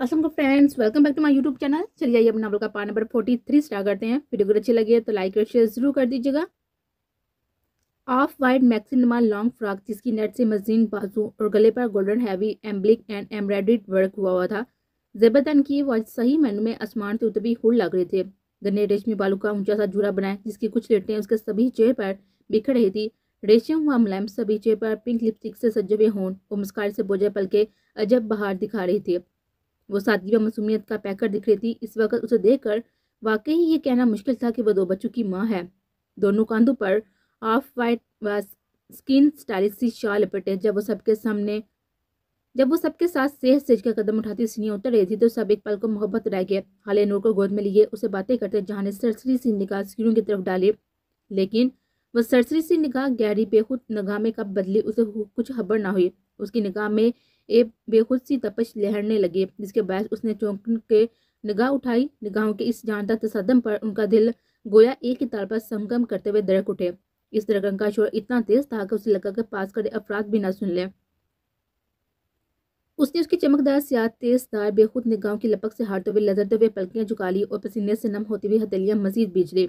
असम असलम friends welcome back to my YouTube channel चलिए आइए अपना का part number forty three start करते हैं वीडियो अगर अच्छी लगी है तो लाइक और शेयर जरूर कर दीजिएगा ऑफ वाइड मैक्सिनमा लॉन्ग फ्रॉक जिसकी नेट से मजीन बाजू और गले पर गोल्डन हैवी एम्ब्लिक एंड एम्ब्रॉयड वर्क हुआ हुआ था जेबतन की वॉच सही मेनू में आसमान से उतरी हुल लग रहे थे गन्ने रेशमी बालू का ऊंचा सा जूरा बनाया जिसकी कुछ लेटें उसके सभी चेहरे पर बिखर रही थी रेशम हुआ मुलायम सभी चेहरे पर पिंक लिपस्टिक से सजे हुए होन और मुस्कार से बोझे पल के अजब बहार दिखा रही थी वो सादगी व मसूमियत का पैकर दिख रही थी इस वक्त उसे देखकर वाकई ये कहना मुश्किल था कि वह दो बच्चों की माँ है दोनों कांधों पर ऑफ वाइट व स्किन स्टाइलिश सी शाल लपेटे जब वो सबके सामने जब वो सबके साथ सेज सेज का कदम उठाती सीढ़ियाँ उतर रही थी तो सब एक पल को मोहब्बत रह गए हाले नूर को गोद में लिए उसे बातें करते जहाँ ने सरसरी सी निगाह सीढ़ियों की तरफ डाली लेकिन वह सरसरी सी निगाह गहरी बेखुद नगाह में कब बदली उसे कुछ खबर ना हुई उसकी निगाह में एक बेखुद सी तपश लहरने लगे जिसके बाद उसने चौंक के निगाह उठाई निगाहों के इस जानता तसदम पर उनका दिल गोया एक ही ताल पर संगम करते हुए दरक उठे इस धड़कन का शोर इतना तेज था कि उसे लगा कि पास खड़े अपराध भी ना सुन ले उसने उसकी चमकदार तेज तेजदार बेखुद निगाहों की लपक से हारते हुए लदरते हुए पलकियां झुका ली और पसीने से नम होती हुई हथेलियां मजीद बीच ली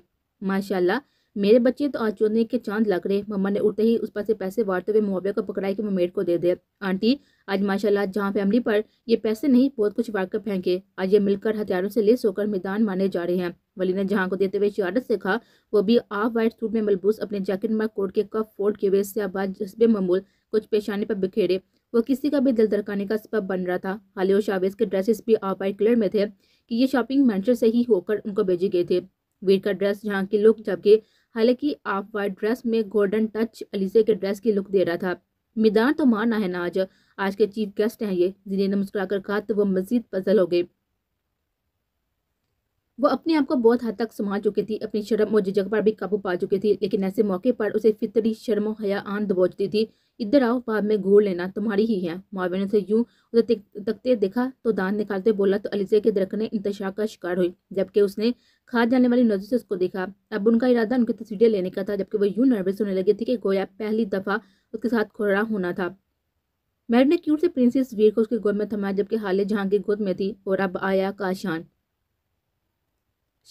माशाल्लाह मेरे बच्चे तो आज चोने के चांद लग रहे मम्मा ने उठते ही उस पर से पैसे वारते हुए मुआवजे को पकड़ाई कि मैं मेड को दे दे आंटी आज माशाल्लाह जहाँ फैमिली पर ये पैसे नहीं बहुत कुछ कर फेंके आज ये मिलकर हथियारों से लेस होकर मैदान माने जा रहे हैं वली ने जहाँ को देते हुए शहादत से कहा वो भी आप वाइट सूट में मलबूस अपने जैकेट में कोट के कफ फोल्ड के हुए आबाद जज्बे ममूल कुछ पेशानी पर बिखेरे वो किसी का भी दिल दरकाने का सबब बन रहा था हाली और शावेज के ड्रेसेस भी आप वाइट कलर में थे कि ये शॉपिंग मैंचर से ही होकर उनको भेजे गए थे वीर का ड्रेस जहाँ के लोग जबकि हालांकि आप वाइट ड्रेस में गोल्डन टच अलीजे के ड्रेस की लुक दे रहा था मैदान तो मारना है ना आज आज के चीफ गेस्ट हैं ये जिन्हें ने मुस्कुराकर कहा तो वो मजीद पजल हो गए वो अपने आप को बहुत हद तक संभाल चुकी थी अपनी शर्म और झिझक पर भी काबू पा चुकी थी लेकिन ऐसे मौके पर उसे फितरी शर्म हया आन दबोचती थी इधर आओ बाद में घूर लेना तुम्हारी ही है ने उसे यूं उसे तकते देखा तो दांत निकालते बोला तो अलीजे के ने इंतशा का शिकार हुई जबकि उसने खा जाने वाली नजर से उसको देखा अब उनका इरादा उनकी तस्वीरें लेने का था जबकि वो यूं नर्वस होने लगे थी कि गोया पहली दफ़ा उसके साथ खुरा होना था मैड ने क्यूट से प्रिंसेस वीर को उसके गोद में थमाया जबकि हाले जहाँ की गोद में थी और अब आया काशान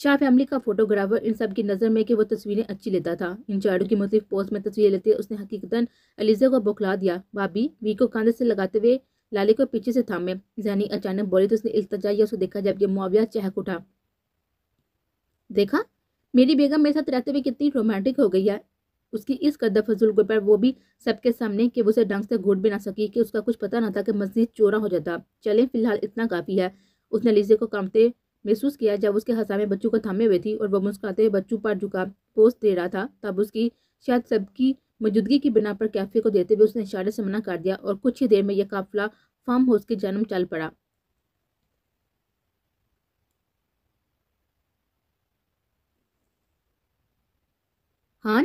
शाह फैमिली का फोटोग्राफर इन सब की नज़र में कि वो तस्वीरें अच्छी लेता था इन चारों की मुख्तफ पोस्ट में तस्वीरें लेते उसने हकीकतन अलीजा को बौखला दिया भाभी वी को कांधे से लगाते हुए लाले को पीछे से थामे जहनी अचानक बोली तो उसने इल्तजा या उसे देखा जबकि मुआविया चहक उठा देखा मेरी बेगम मेरे साथ रहते हुए कितनी रोमांटिक हो गई है उसकी इस कदर फजूल गुल पर वो भी सबके सामने कि उसे ढंग से घूट भी ना सकी कि उसका कुछ पता ना था कि मस्जिद चोरा हो जाता चले फिलहाल इतना काफ़ी है उसने लीजे को कामते महसूस किया जब उसके हसा में बच्चों को थामे हुए थी और वह मुस्कुराते हुए बच्चों पर झुका पोस्ट दे रहा था तब उसकी शायद सबकी मौजूदगी की बिना पर कैफे को देते हुए उसने इशारे से मना कर दिया और कुछ ही देर में यह काफिला फार्म हाउस के जन्म चल पड़ा हान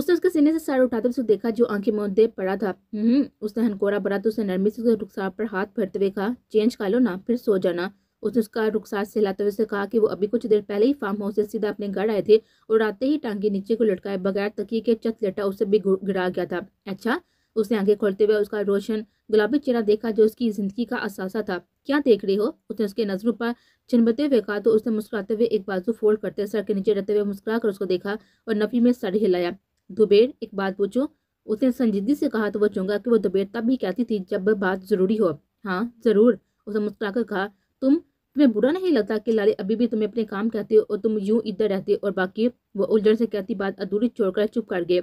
उसने उसके सीने से सर उठाते हुए देखा जो आंखें मुद्दे पड़ा था हम्म, उसने हनकोरा भरा तो उसने नरमी से उसके रुखसार पर हाथ फेरते हुए कहा चेंज कर लो ना फिर सो जाना उसने उसका रुखसार सहलाते हुए से कहा कि वो अभी कुछ देर पहले ही फार्म हाउस से सीधा अपने घर आए थे और आते ही टांगे नीचे को लटकाए बगैर तकी के चत लेटा उसे भी गिरा गया था अच्छा उसने आगे खोलते हुए उसका रोशन गुलाबी चेहरा देखा जो उसकी जिंदगी का असासा था क्या देख रही हो उसने उसके नजरों पर चिनबते हुए कहा तो उसने मुस्कुराते हुए एक बाजू फोल्ड करते सर के नीचे रहते हुए मुस्कुरा कर उसको देखा और नफी में सर हिलाया दुबेर एक बात पूछो उसने संजीदगी से कहा तो वो चूंगा कि वो दुबेर तब भी कहती थी जब बात ज़रूरी हो हाँ ज़रूर उसने मुस्कुरा कहा तुम तुम्हें बुरा नहीं लगता कि लाली अभी भी तुम्हें अपने काम कहते हो और तुम यूं इधर रहते हो और बाकी वो उलझन से कहती बात अधूरी छोड़कर चुप कर गए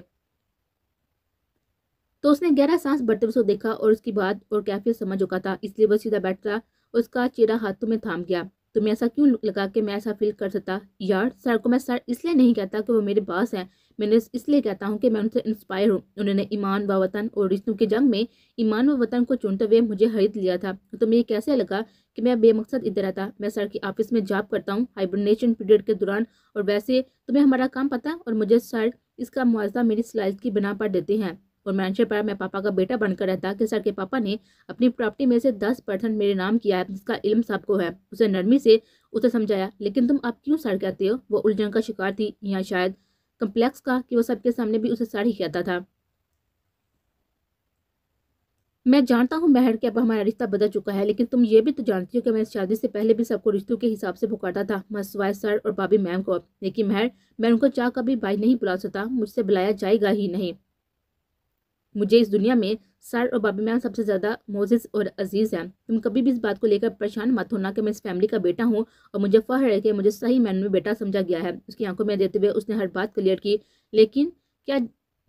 तो उसने गहरा सांस बढ़ते हुए देखा और उसकी बात और कैफियत समझ चुका था इसलिए वह सीधा बैठा उसका चेहरा हाथों में थाम गया तुम्हें ऐसा क्यों लगा कि मैं ऐसा फील कर सकता यार सर को मैं सर इसलिए नहीं कहता कि वो मेरे बॉस हैं मैंने इसलिए कहता हूँ कि मैं उनसे इंस्पायर हूँ उन्होंने ईमान व वतन और रिश्तों की जंग में ईमान व वतन को चुनते हुए मुझे खरीद लिया था तो तुम्हें ये कैसे लगा कि मैं बेमकसद इधर रहता मैं सर की ऑफिस में जॉब करता हूँ हाइबरनेशन पीरियड के दौरान और वैसे तुम्हें हमारा काम पता और मुझे सर इसका मुआवजा मेरी सिलाई की बिना पर देते हैं और मैं पर मैं पापा का बेटा बनकर रहता कि सर के पापा ने अपनी प्रॉपर्टी में से दस परसेंट मेरे नाम किया है जिसका इल्म सबको है उसे नरमी से उसे समझाया लेकिन तुम अब क्यों सर कहते हो वो उलझन का शिकार थी या शायद कम्प्लेक्स का कि वो सबके सामने भी उसे सर ही कहता था मैं जानता हूँ महर कि अब हमारा रिश्ता बदल चुका है लेकिन तुम ये भी तो जानती हो कि मैं इस शादी से पहले भी सबको रिश्तों के हिसाब से भुकाता था मसवाय सर और बाबी मैम को लेकिन महर मैं उनको चाह कभी भाई नहीं बुला सकता मुझसे बुलाया जाएगा ही नहीं मुझे इस दुनिया में सर और बाबी मैम सबसे ज़्यादा मोजिज और अजीज़ हैं तुम कभी भी इस बात को लेकर परेशान मत होना कि मैं इस फैमिली का बेटा हूँ और मुझे फहर है कि मुझे सही मैन में बेटा समझा गया है उसकी आंखों में देते हुए उसने हर बात क्लियर की लेकिन क्या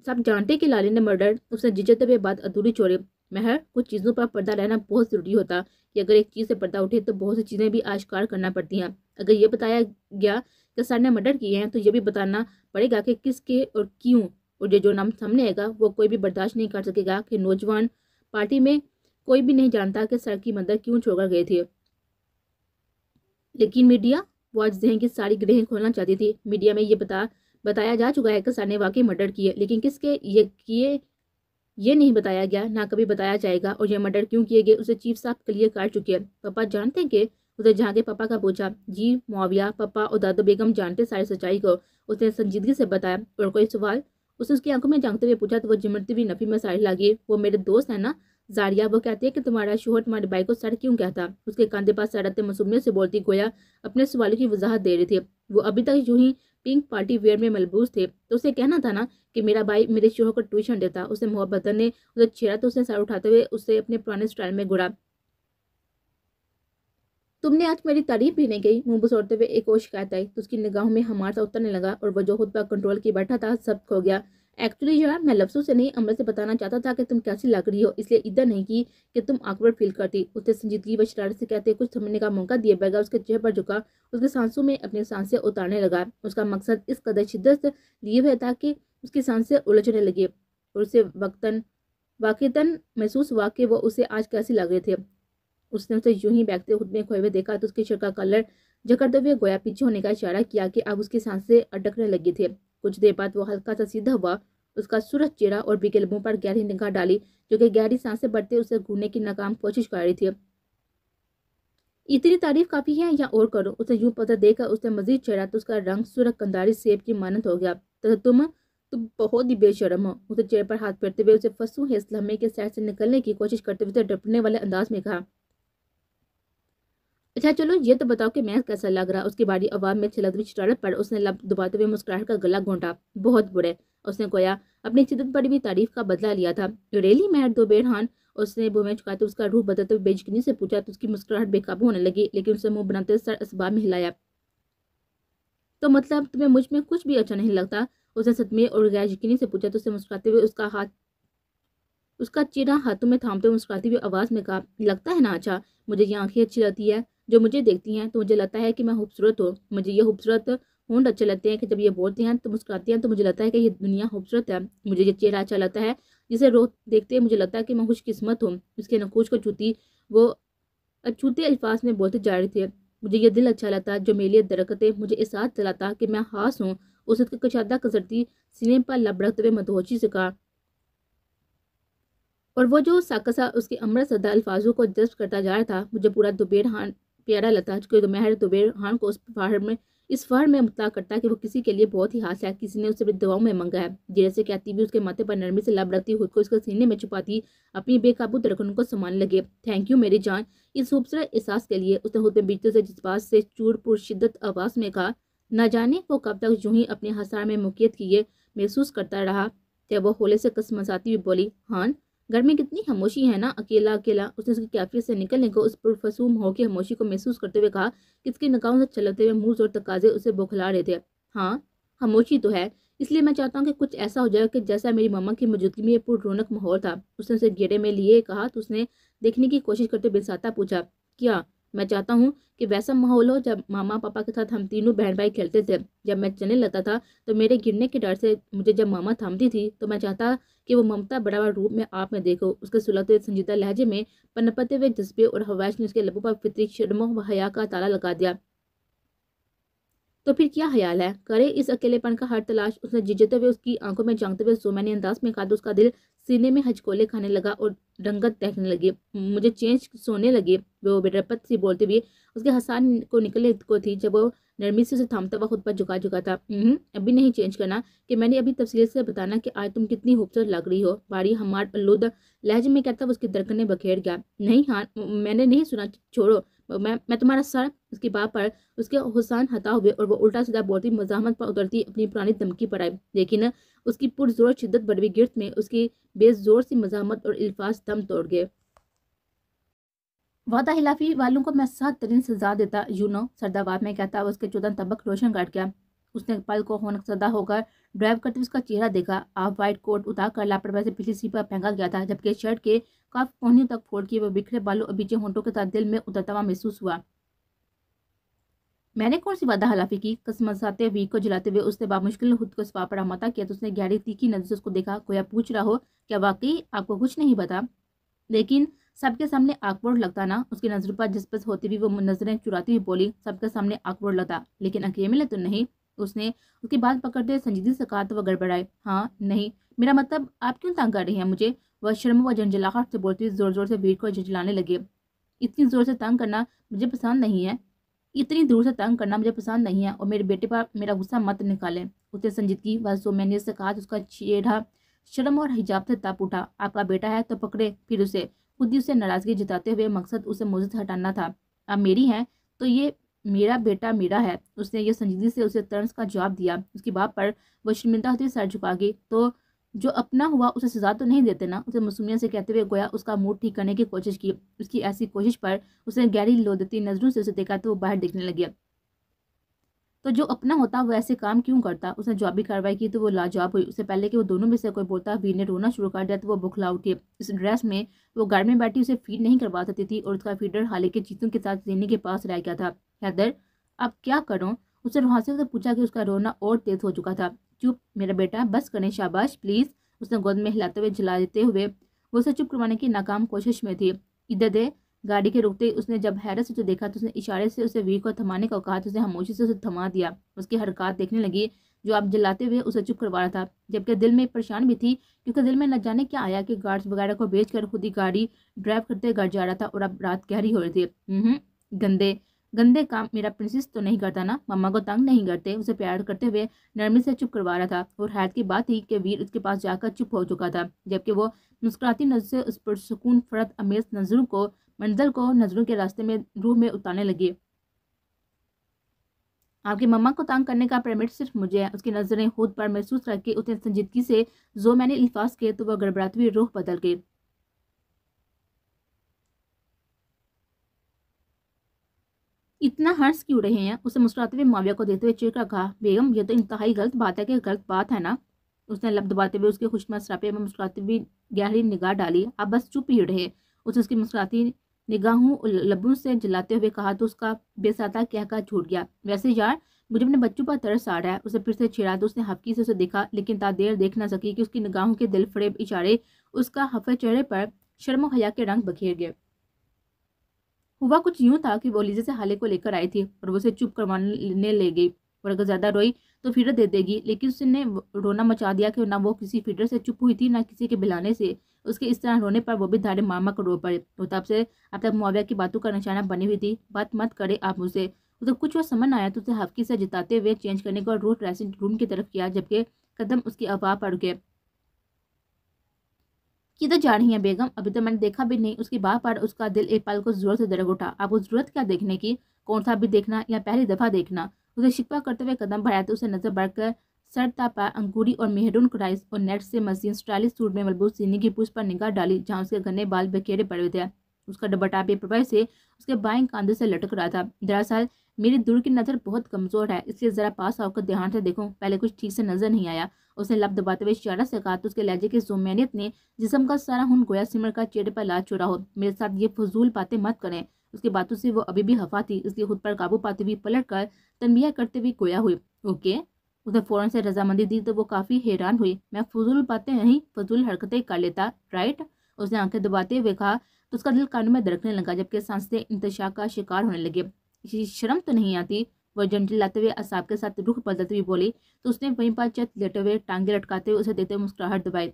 सब जानते कि लाली ने मर्डर उसने जिजते हुए बात अधूरी छोड़ी महर कुछ चीज़ों पर पर्दा रहना बहुत ज़रूरी होता कि अगर एक चीज़ से पर्दा उठे तो बहुत सी चीज़ें भी आश्कार करना पड़ती हैं अगर ये बताया गया कि सर ने मर्डर किए हैं तो ये भी बताना पड़ेगा कि किसके और क्यों और जो जो नाम सामने आएगा वो कोई भी बर्दाश्त नहीं कर सकेगा कि नौजवान पार्टी में कोई भी नहीं जानता कि सर की मदद क्यों छोड़कर गए थे लेकिन मीडिया वो आज जहन की सारी ग्रहें खोलना चाहती थी मीडिया में ये बता बताया जा चुका है कि सर ने वाकई मर्डर किए लेकिन किसके ये किए ये नहीं बताया गया ना कभी बताया जाएगा और ये मर्डर क्यों किए गए उसे चीफ साहब क्लियर कर चुके हैं पापा जानते हैं कि उसे जहाँ के पापा का पूछा जी मुआविया पापा और दादा बेगम जानते सारी सच्चाई को उसने संजीदगी से बताया और कोई सवाल उसने उसकी आंखों में जानते हुए पूछा तो वो जिमरती हुई नफी में साड़ी लागी वो मेरे दोस्त है ना जारिया वो कहती है कि तुम्हारा शोहर तुम्हारी बाई को सर क्यों कहता उसके कंधे पास सड़कते मसूमियों से बोलती गोया अपने सवालों की वजाहत दे रही थी वो अभी तक यूँ ही पिंक पार्टी वेयर में मलबूस थे तो उसे कहना था ना कि मेरा भाई मेरे शोहर को ट्यूशन देता उसे मोहब्बत ने उसे छेड़ा तो उसने सर उठाते हुए उसे अपने पुराने स्टाइल में घुड़ा तुमने आज मेरी तारीफ भी नहीं गई मुंह बसौरते हुए एक और शिकायत आई तो उसकी निगाहों में हमारा उतरने लगा और वह जो खुद पर कंट्रोल की बैठा था सब खो गया एक्चुअली जो है मैं लफ्सों से नहीं अमृत से बताना चाहता था कि तुम कैसी लग रही हो इसलिए इधर नहीं की कि तुम आकवर्ड फील करती उसे संजीदगी व शरारत से कहते कुछ समझने का मौका दिया बैगा उसके चेहरे पर झुका उसके सांसों में अपने सांसें उतारने लगा उसका मकसद इस कदर शिदत लिए हुए था कि उसकी सांसें उलझने लगे और उसे वक्तन वाकता महसूस हुआ कि वो उसे आज कैसे लग रहे थे उसने उसे यूं ही बैगते खुद में खोए हुए देखा तो उसके शर का कलर जकड़ते हुए गोया पीछे होने का इशारा किया कि अब उसकी सांसें अटकने लगी थी कुछ देर बाद वो हल्का सा सीधा हुआ उसका सूरज चेहरा और बिगे लबों पर गहरी निगाह डाली जो कि गहरी सांसें बढ़ते उसे घूमने की नाकाम कोशिश कर रही थी इतनी तारीफ काफ़ी है या और करो उसे यूं पता देखकर उसने मजीद चेहरा तो उसका रंग सुरख कंदारी सेब की मानत हो गया तथा तुम तुम बहुत ही बेशरम हो उसे चेहरे पर हाथ फेरते हुए उसे फंसू है इस लम्हे के सैर से निकलने की कोशिश करते हुए डपने वाले अंदाज में कहा अच्छा चलो ये तो बताओ कि मैं कैसा लग रहा उसकी बारी आवाम में लग रही चटाड़ पर उसने लब हुए मुस्कुराहट का गला घोंटा बहुत बुरे उसने गोया अपनी चिदत पर भी तारीफ का बदला लिया था रेली मैट दो बेड़ान उसने बुमे चुकाते उसका रूह बदलते हुए बेजकनी से पूछा तो उसकी मुस्कुराहट बेकाबू होने लगी लेकिन उसने मुंह बनाते सर असबा में हिलाया तो मतलब तुम्हें मुझ में कुछ भी अच्छा नहीं लगता उसने सदमे और गैर यकीनी से पूछा तो उसे मुस्कुराते हुए उसका हाथ उसका चेहरा हाथों में थामते हुए मुस्कुराती हुई आवाज़ में कहा लगता है ना अच्छा मुझे ये आँखें अच्छी लगती है जो मुझे देखती हैं तो मुझे लगता है कि मैं खूबसूरत हूँ मुझे ये खूबसूरत होंड अच्छे लगते हैं कि जब ये बोलते हैं तो मुस्कुराते हैं तो मुझे लगता है कि ये दुनिया खूबसूरत है मुझे ये चेहरा अच्छा लगता है जिसे रोज देखते मुझे लगता है कि मैं खुशकिस्मत हूँ उसके नकूश को छूती वो अछूते अल्फाज में बोलते जा रहे थे मुझे यह दिल अच्छा लगता जो मेरे लिए दरकते मुझे एहसास चलाता कि मैं खास हूँ उस कशादा कसरती सीने पर लबड़कते हुए मदहोशी से कहा और वो जो साकसा उसके अमृत सदा अल्फाजों को जज्ब करता जा रहा था मुझे पूरा दोपहर हाँ प्यारा लगता है कि दोपहर दोबेर खान को उस फहर में इस फहर में मुतला करता है कि वो किसी के लिए बहुत ही हाथ है किसी ने उसे अपनी दवाओं में मंगा है जैसे कहती भी उसके माथे पर नरमी से लब रखती खुद को उसके सीने में छुपाती अपनी बेकाबू दरकन को समान लगे थैंक यू मेरी जान इस खूबसूरत एहसास के लिए उसने खुद में बीतते से जज्बात से चूर पुर शिद्दत आवाज़ में कहा न जाने वो कब तक यूं ही अपने हसार में मुकियत किए महसूस करता रहा जब वो होले से कसमसाती हुई बोली हान घर में कितनी खामोशी है ना अकेला अकेला उसने उसकी कैफियत से निकलने को उस पुरफसूम होकर खामोशी को महसूस करते हुए कहा इसके नकाम से चलते हुए मुँह और तकाजे उसे बौखला रहे थे हाँ खामोशी तो है इसलिए मैं चाहता हूँ कि कुछ ऐसा हो जाए कि जैसा मेरी मामा की मौजूदगी में पूर्ण रौनक माहौल था उसने उसे गेड़े में लिए कहा तो उसने देखने की कोशिश करते बेसाता पूछा क्या मैं चाहता हूँ कि वैसा माहौल हो जब मामा पापा के साथ हम तीनों बहन भाई खेलते थे जब मैं चलने लगता था तो मेरे गिरने के डर से मुझे जब मामा थामती थी तो मैं चाहता कि वो ममता बड़ा रूप में आप में देखो उसके सुलते संजीदा लहजे में पनपते हुए जज्बे और हवाइश ने उसके लबों पर फितरी शर्मो व हया का ताला लगा दिया तो फिर क्या ख्याल है करे इस अकेलेपन का हर तलाश उसने जिजते हुए उसकी आंखों में झांकते हुए सोमैनी अंदाज में कहा उसका दिल सीने में हचकोले खाने लगा और रंगत देखने लगे मुझे चेंज सोने लगे वो बेडरपत से बोलते हुए उसके हसान को निकले को थी जब वो नरमी से उसे थामता हुआ खुद पर झुका झुका था हम्म, अभी नहीं चेंज करना कि मैंने अभी तफसील से बताना कि आज तुम कितनी खूबसूरत लग रही हो बारी हमार अल्लूदा लहजे में कहता उसकी दरकने बखेर गया नहीं हाँ मैंने नहीं सुना छोड़ो मैं मैं तुम्हारा सर उसके बाप पर उसके हुसान हता हुए और वो उल्टा सीधा बोलती मजामत पर उतरती अपनी पुरानी धमकी पर आई लेकिन उसकी पुरजोर शिद्दत बड़वी गिरत में उसकी बेजोर सी मजामत और अल्फाज दम तोड़ गए वादा हिलाफी वालों को मैं सात तरीन सजा देता यूनो सरदाबाद में कहता उसके चौदह तबक रोशन काट गया उसने पल को होनक सदा होकर ड्राइव करते हुए उसका चेहरा देखा आप व्हाइट कोट उतार कर लापरवाही से पिछली सीट पर फेंका गया था जबकि शर्ट के काफ कोहनी तक फोड़ किए वह बिखरे बालों और बीचे होंठों के साथ दिल में उतरता हुआ महसूस हुआ मैंने कौन सी वादा हलाफी की कसमसाते वीक को जलाते हुए उसने बामुश्किल खुद को सपा पड़ा माता किया तो उसने गहरी तीखी नजर से उसको देखा कोया पूछ रहा हो क्या वाकई आपको कुछ नहीं पता लेकिन सबके सामने आकवर्ड लगता ना उसकी नजरों पर जिसपस होती हुई वो नजरें चुराती हुई बोली सबके सामने आकवर्ड लगता लेकिन अकेले में तो नहीं उसने उसके बाल पकड़ते संजीदगी से कहा तो वह गड़बड़ाए हाँ नहीं मेरा मतलब आप क्यों तंग कर रही हैं मुझे वह शर्म व झंझलाहट से बोलती ज़ोर ज़ोर से भीड़ को झंझलाने लगे इतनी ज़ोर से तंग करना मुझे पसंद नहीं है इतनी दूर से तंग करना मुझे पसंद नहीं है और मेरे बेटे पर मेरा गुस्सा मत निकालें उसे संजीदगी वह मैंने से कहा उसका चेहरा शर्म और हिजाब से तप उठा आपका बेटा है तो पकड़े फिर उसे खुद ही उसे नाराज़गी जताते हुए मकसद उसे मुझे से हटाना था अब मेरी है तो ये मेरा बेटा मेरा है उसने यह संजीदगी से उसे तर्ज का जवाब दिया उसकी बाप पर वो शर्मिंदा होते सर झुका गई तो जो अपना हुआ उसे सजा तो नहीं देते ना उसे मसूमिया से कहते हुए गोया उसका मूड ठीक करने की कोशिश की उसकी ऐसी कोशिश पर उसने गहरी लो देती नज़रों से उसे देखा तो वो बाहर देखने लगे तो जो अपना होता वो ऐसे काम क्यों करता उसने जवाबी कार्रवाई की तो वो लाजवाब हुई उससे पहले कि वो दोनों में से कोई बोलता वीर ने रोना शुरू कर दिया तो वो बुखला उठी इस ड्रेस में वो गार्ड में बैठी उसे फीड नहीं करवा सकती थी और उसका फीडर के चीतों के साथ लेने के पास रह गया था हैदर अब क्या करूँ उसने रुहासे से पूछा कि उसका रोना और तेज हो चुका था चुप मेरा बेटा बस करें शाबाश प्लीज़ उसने गोद में हिलाते हुए जला देते हुए वो उसे चुप करवाने की नाकाम कोशिश में थी इधर दे गाड़ी के रुकते ही उसने जब हैरत से उसे देखा तो उसने इशारे से उसे वी को थमाने का कहा तो उसने खामोशी से उसे थमा दिया उसकी हरकत देखने लगी जो आप जलाते हुए उसे चुप करवा रहा था जबकि दिल में परेशान भी थी क्योंकि दिल में न जाने क्या आया कि गार्ड्स वगैरह को बेच कर खुद ही गाड़ी ड्राइव करते घर जा रहा था और अब रात गहरी हो रही थी हम्म, गंदे गंदे काम मेरा प्रिंसेस तो नहीं करता ना मम्मा को तंग नहीं करते उसे प्यार करते हुए नरमी से चुप करवा रहा था और हैद की बात थी कि वीर उसके पास जाकर चुप हो चुका था जबकि वो मुस्कुराती नजर से उस पर सुकून फरत अमेज नजरों को मंजिल को नजरों के रास्ते में रूह में उतारने लगी आपके मम्मा को तंग करने का परमिट सिर्फ मुझे है उसकी नज़रें खुद पर महसूस करके उतने संजीदगी से जो मैंने अल्फाज किए तो वह गड़बड़ाती हुई रूह बदल गई इतना हंस क्यों रहे हैं उसे मुस्कुराते हुए माविया को देखते हुए चिड़कर कहा बेगम यह तो इंतहाई गलत बात है कि गलत बात है ना उसने लब दबाते हुए उसके खुशमा सरापे में मुस्कुराते हुए गहरी निगाह डाली अब बस चुप ही रहे उसे उसकी मुस्कुराती निगाहों लबों से जलाते हुए कहा तो उसका बेसाता कह का छूट गया वैसे यार मुझे अपने बच्चों पर तरस आ रहा है उसे फिर से छेड़ा तो उसने हफकी से उसे देखा लेकिन ता देर देख ना सकी कि उसकी निगाहों के दिल फड़े इशारे उसका हफे चेहरे पर शर्म हया के रंग बखेर गए हुआ कुछ यूं था कि वो लीजे से हाले को लेकर आई थी और वो उसे चुप करवाने ले गई और अगर ज़्यादा रोई तो फीडर दे देगी लेकिन उसने रोना मचा दिया कि ना वो किसी फीडर से चुप हुई थी ना किसी के बिलाने से उसके इस तरह रोने पर वो भी धारे मामा को रो पड़े तो तब से अब तक मुआविया की बातों का निशाना बनी हुई थी बात मत करे आप मुझसे उसे कुछ वो समझ आया तो उसे हफ्की से जिताते हुए चेंज करने को रूट ड्रेसिंग रूम की तरफ किया जबकि कदम उसकी अफवाह पड़ गए किधर जा रही हैं बेगम अभी तो मैंने देखा भी नहीं उसकी बार पर उसका दिल एक पल को जोर से दरक उठा आपको जरूरत क्या देखने की कौन सा भी देखना या पहली दफा देखना उसे शिकवा करते हुए कदम बढ़ाते तो उसे नजर बढ़कर सरता पर अंकुरी और मेहरून क्राइस और नेट से मशीन स्टाइलिश सूट में मलबूत सीनी की पूछ पर निगाह डाली जहाँ उसके घने बाल बखेरे पड़े थे उसका डबटापे प्रभाव से उसके बाएं कांधे से लटक रहा था दरअसल मेरी दूर की नज़र बहुत कमज़ोर है इसलिए ज़रा पास आओ ध्यान से देखो पहले कुछ ठीक से नज़र नहीं आया उसने लब दबाते हुए इशारा से कहा तो उसके लहजे की जुमैनियत ने जिसम का सारा हुन गोया सिमर का चेहरे पर लाद चुरा हो मेरे साथ ये फजूल बातें मत करें उसकी बातों से वो अभी भी हफा थी इसलिए खुद पर काबू पाते हुए पलट कर तनबिया करते हुए गोया हुई ओके उसने फ़ौरन से रजामंदी दी तो वो काफ़ी हैरान हुई मैं फजूल बातें नहीं फजूल हरकतें कर लेता राइट उसने आंखें दबाते हुए कहा तो उसका दिल कानों में दरकने लगा जबकि सांसें इंतशा का शिकार होने लगे किसी शर्म तो नहीं आती वह जंटी लाते हुए असाब के साथ रुख बदलते हुए बोली तो उसने वहीं पर चत लेटे हुए टांगे लटकाते हुए उसे देते हुए मुस्कुराहट दबाई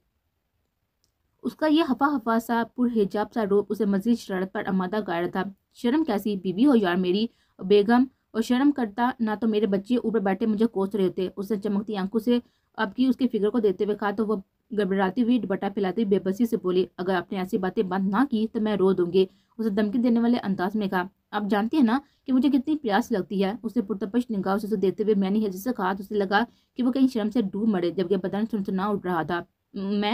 उसका यह हफा हफा सा पुरहेजाब सा रूप उसे मजीद शरारत पर आमादा गाड़ा था शर्म कैसी बीबी हो यार मेरी बेगम और शर्म करता ना तो मेरे बच्चे ऊपर बैठे मुझे कोस रहे थे उसने चमकती आंखों से अब की उसके फिगर को देते हुए कहा तो वह गड़बड़ाती हुई दुपट्टा फैलाती हुई बेबसी से बोली अगर आपने ऐसी बातें बंद ना की तो मैं रो दूंगी उसे धमकी देने वाले अंदाज में कहा आप जानती हैं ना कि मुझे कितनी प्यास लगती है उसे पुरतपश निगाह से देते हुए मैंने हजी से कहा तो उसे लगा कि वो कहीं शर्म से डूब मरे जबकि बदन सुनसुना उठ रहा था मैं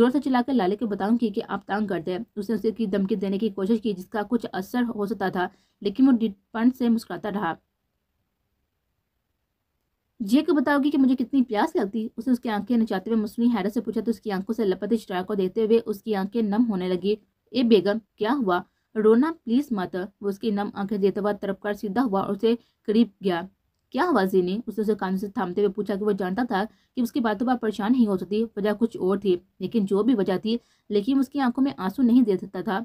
जोर से चलाकर लाले को बताऊं कि आप तंग कर दे उसने उसे की धमकी देने की कोशिश की जिसका कुछ असर हो सकता था लेकिन वो डिटपन से मुस्कुराता रहा जे को बताओगी कि मुझे कितनी प्यास लगती उसने उसकी आंखें नचाते हुए मुस्लिम हैरत से पूछा तो उसकी आंखों से लपते चिराग को देते हुए उसकी आंखें नम होने लगी ए बेगम क्या हुआ रोना प्लीज मत वो उसकी नम आंखें देते हुआ कर सीधा हुआ और उसे करीब गया क्या हुआ जीनी उसने उसे कानून से थामते हुए पूछा कि वो जानता था कि उसकी बातों पर परेशान नहीं हो सकती वजह कुछ और थी लेकिन जो भी वजह थी लेकिन उसकी आंखों में आंसू नहीं दे सकता था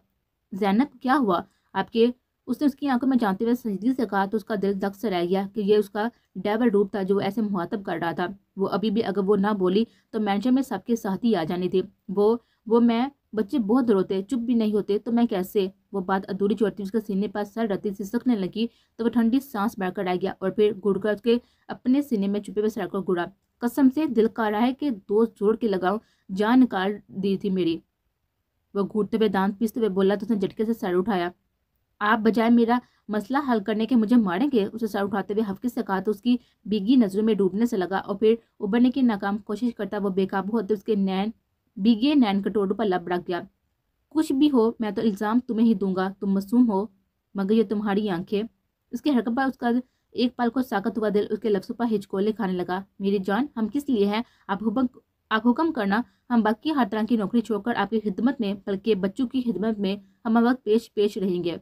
जैनब क्या हुआ आपके उसने उसकी आंखों में जानते हुए सजदी से कहा तो उसका दिल दख से रह गया कि यह उसका डेवल रूप था जो ऐसे मुहातब कर रहा था वो अभी भी अगर वो ना बोली तो मैंशन में सबके साथ ही आ जानी थी वो वो मैं बच्चे बहुत रोते चुप भी नहीं होते तो मैं कैसे वो बात अधूरी छोड़ती उसके सीने पर सर रती सिसकने लगी तो वह ठंडी सांस बढ़कर आ गया और फिर घुड़कर उसके अपने सीने में छुपे हुए सर को घुड़ा कसम से दिल का रहा है कि दोस्त जोड़ के लगाऊं जान निकाल दी थी मेरी वह घूटते हुए दांत पीसते हुए बोला तो उसने झटके से सर उठाया आप बजाय मेरा मसला हल करने के मुझे मारेंगे उसे सर उठाते हुए हफ्के से कहा तो उसकी बिगी नज़रों में डूबने से लगा और फिर उबरने की नाकाम कोशिश करता वो बेकाबू होते उसके नैन बिगे नैन कटोरों पर लब रख गया कुछ भी हो मैं तो इल्ज़ाम तुम्हें ही दूंगा तुम मासूम हो मगर ये तुम्हारी आंखें उसके हरकत पर उसका एक पल को साकत हुआ दिल उसके लफ्सों पर हिचकोले खाने लगा मेरी जान हम किस लिए हैं आप हुक्म आप हुक्म करना हम बाकी हर तरह की नौकरी छोड़कर आपकी खिदमत में बल्कि बच्चों की खिदमत में हम वक्त पेश पेश रहेंगे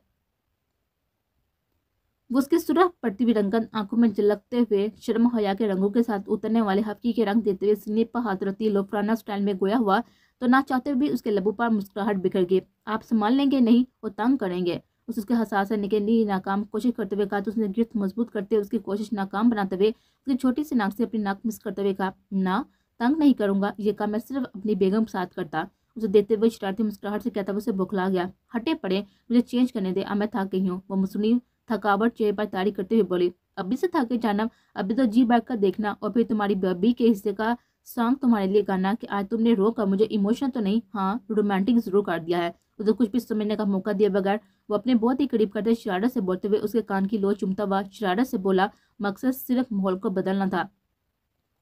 वो उसके सुरख रंगन आंखों में झलकते हुए शर्म हया के रंगों के साथ उतरने वाले हफ्की के रंग देते हुए स्नेह पर हाथ पुराना स्टाइल में गोया हुआ तो ना चाहते हुए भी उसके लबू पर मुस्कुराहट बिखर गई आप संभाल लेंगे नहीं वो तंग करेंगे उस उसके हसास से निकलने नाकाम कोशिश करते हुए कहा तो उसने गिरफ्त मजबूत करते उसकी कोशिश नाकाम बनाते हुए उसकी छोटी सी नाक से अपनी नाक मिस करते हुए कहा ना तंग नहीं करूंगा ये काम मैं सिर्फ अपनी बेगम के साथ करता उसे देते हुए शरारती मुस्कुराहट से कहता हुआ उसे बुखला गया हटे पड़े मुझे चेंज करने दे अब मैं थक गई हूँ वो मुसुनी थकावट चेहरे पर तारी करते हुए बोली अभी से थके जाना अभी तो जी बैठ का देखना और फिर तुम्हारी बबी के हिस्से का सॉन्ग तुम्हारे लिए गाना कि आज तुमने रो कर मुझे इमोशन तो नहीं हाँ रोमांटिक जरूर कर दिया है उसे कुछ भी समझने का मौका दिए बगैर वो अपने बहुत ही करीब करते शरारत से बोलते हुए उसके कान की लो चुमता हुआ शरारत से बोला मकसद सिर्फ माहौल को बदलना था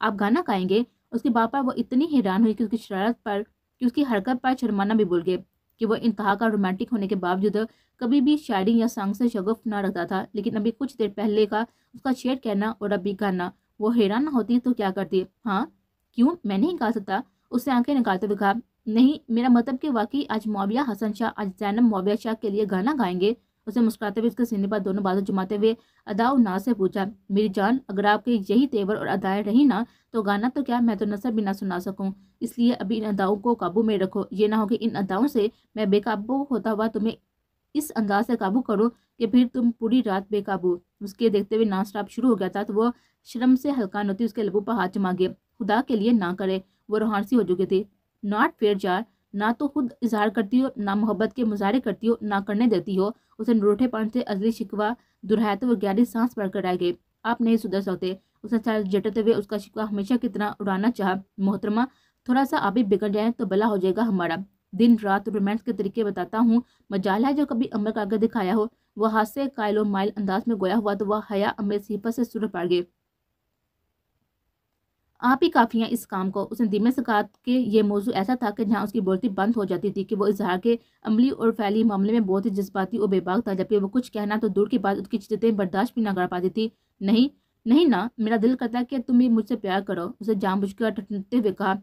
आप गाना गाएंगे उसके पापा वो इतनी हैरान हुई कि उसकी शरारत पर कि उसकी हरकत पर शर्माना भी भूल गए कि वह इंतहा का रोमांटिक होने के बावजूद कभी भी शायरी या सॉन्ग से शगफ ना रखता था लेकिन अभी कुछ देर पहले का उसका शेयर कहना और अभी गाना वो हैरान ना होती तो क्या करती हाँ क्यों मैं नहीं गा सकता उससे आंखें निकालते हुए कहा नहीं मेरा मतलब कि वाकई आज मौविया हसन शाह आज जैनब मौविया शाह के लिए गाना गाएंगे उसे मुस्कुराते हुए उसके सीने पर दोनों बाजू जुमाते हुए अदाव ना से पूछा मेरी जान अगर आपके यही तेवर और अदाए रही ना तो गाना तो क्या मैं तो नसर भी ना सुना सकूँ इसलिए अभी इन अदाओं को काबू में रखो ये ना हो कि इन अदाओं से मैं बेकाबू होता हुआ तुम्हें इस अंदाज से काबू करो कि फिर तुम पूरी रात बेकाबू उसके देखते हुए नॉन टाप शुरू हो गया था तो वो शर्म से हल्का नोती उसके लबू पर हाथ जमा गए खुदा के लिए ना करे वो रोहानसी हो चुकी थी नॉट फेयर जार ना तो खुद इजहार करती हो ना मोहब्बत के मुजाहरे करती हो ना करने देती हो उसे नरूठेपन से अजली शिकवा दुराहते व गहरी सांस पर कराए गए आप नहीं सुधर सकते उसने चाल जटते हुए उसका शिकवा हमेशा कितना उड़ाना चाह मोहतरमा थोड़ा सा आप ही बिगड़ जाए तो भला हो जाएगा हमारा दिन रात रोमांस के तरीके बताता हूँ मजाल है जो कभी अमर का आगे दिखाया हो वह हाथ से कायलो माइल अंदाज में गोया हुआ तो वह हया अमर सीपत से सुर पाड़ गए आप ही काफ़ी हैं इस काम को उसने दिमे सकात के ये मौजू ऐसा था कि जहाँ उसकी बोलती बंद हो जाती थी कि वो इजहार के अमली और फैली मामले में बहुत ही जज्बाती और बेबाक था जबकि वो कुछ कहना तो दूर की बात उसकी चिजतें बर्दाश्त भी ना कर पाती थी नहीं नहीं ना मेरा दिल करता कि तुम भी मुझसे प्यार करो उसे जानबूझकर टटते हुए कहा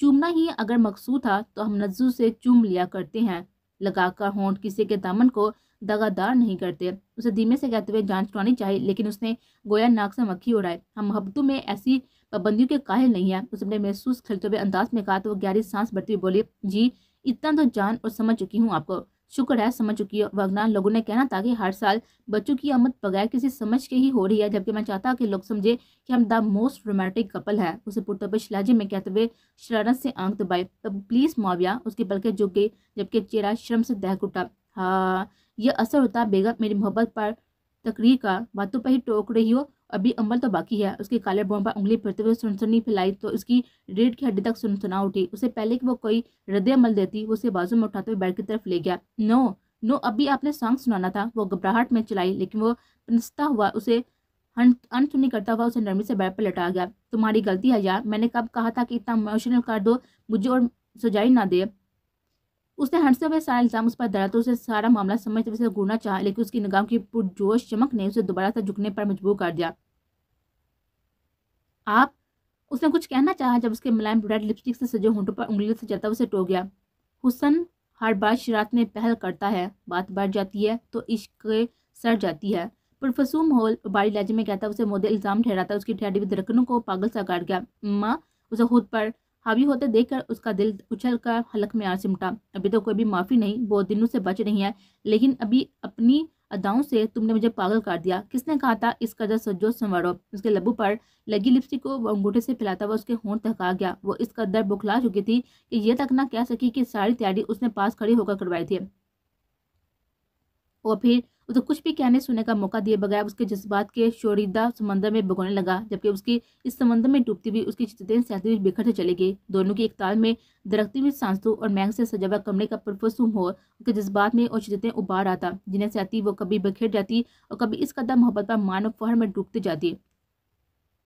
चूमना ही अगर मकसूद था तो हम नज्जू से चूम लिया करते हैं लगाकर होंठ किसी के दामन को दगादार नहीं करते उसे धीमे से कहते हुए जांच करानी चाहिए लेकिन उसने गोया नाक से मक्खी उड़ाई हम मोहब्बतों में ऐसी पाबंदियों के काहिल नहीं है उसने अपने महसूस खिलते हुए अंदाज में कहा तो वो गहरी सांस भरती हुई बोली जी इतना तो जान और समझ चुकी हूँ आपको शुक्र है समझ चुकी है वगनान लोगों ने कहना था कि हर साल बच्चों की आमद बगैर किसी समझ के ही हो रही है जबकि मैं चाहता कि लोग समझे कि हम द मोस्ट रोमांटिक कपल है उसे पुरतपश लहजे में कहते हुए शरारत से आंख दबाई तब प्लीज माविया उसकी पलके झुक गई जबकि चेहरा शर्म से दहक उठा हाँ यह असर होता बेगम मेरी मोहब्बत पर तकरीर का बातों पर ही टोक रही हो अभी अमल तो बाकी है उसके काले बोन पर उंगली फिरते हुए सुनसनी फैलाई तो उसकी रेड की हड्डी तक सुनसुना उठी उसे पहले कि वो कोई हृदय अमल देती वो उसे बाजू में उठाते हुए बेड की तरफ ले गया नो नो अभी आपने सॉन्ग सुनाना था वो घबराहट में चलाई लेकिन वो पनसता हुआ उसे अनसुनी करता हुआ उसे नरमी से बेड पर लटा गया तुम्हारी गलती है यार मैंने कब कहा था कि इतना इमोशनल कर दो मुझे और सजाई ना दे उसने हंसते हुए सारा इल्ज़ाम उस पर दरा तो उसे सारा मामला समझते हुए घूरना चाह लेकिन उसकी निगाह की पुरजोश चमक ने उसे दोबारा से झुकने पर मजबूर कर दिया आप उसने कुछ कहना चाहा जब उसके मुलायम रेड लिपस्टिक से सजे होंठों पर उंगलियों से चलता उसे टो गया हुसन हर बार शरात में पहल करता है बात बढ़ जाती है तो इश्क सड़ जाती है पुरफसूम हॉल बाड़ी लहजे में कहता उसे मोदे इल्ज़ाम ठहराता उसकी ठहरी हुई धड़कनों को पागल सा काट गया माँ उसे खुद पर हावी होते देखकर उसका दिल उछल कर हलक में आ सिमटा अभी तो कोई भी माफ़ी नहीं बहुत दिनों से बच रही है लेकिन अभी अपनी अदाओं से तुमने मुझे पागल कर दिया किसने कहा था इस कदर सज्जो संवारो उसके लबू पर लगी लिपस्टिक को अंगूठे से फैलाता हुआ उसके होंठ थका गया वो इस कदर बुखला चुकी थी कि यह तक ना कह सकी कि सारी तैयारी उसने पास खड़ी होकर करवाई थी और फिर उसे कुछ भी कहने सुनने का मौका दिए बगैर उसके जज्बात के शोरीदा समंदर में भगोने लगा जबकि उसकी इस समंदर में डूबती हुई उसकी चित्रें सहती हुई बिखरते चले गए दोनों की एक ताल में दरख्ती हुई सांसों और मैंग से सजावा कमरे का परफसूम हो उसके जज्बात में और चिततें उबार आता जिन्हें सहती वो कभी बिखर जाती और कभी इस कदर मोहब्बत पर मानव फहर में डूबती जाती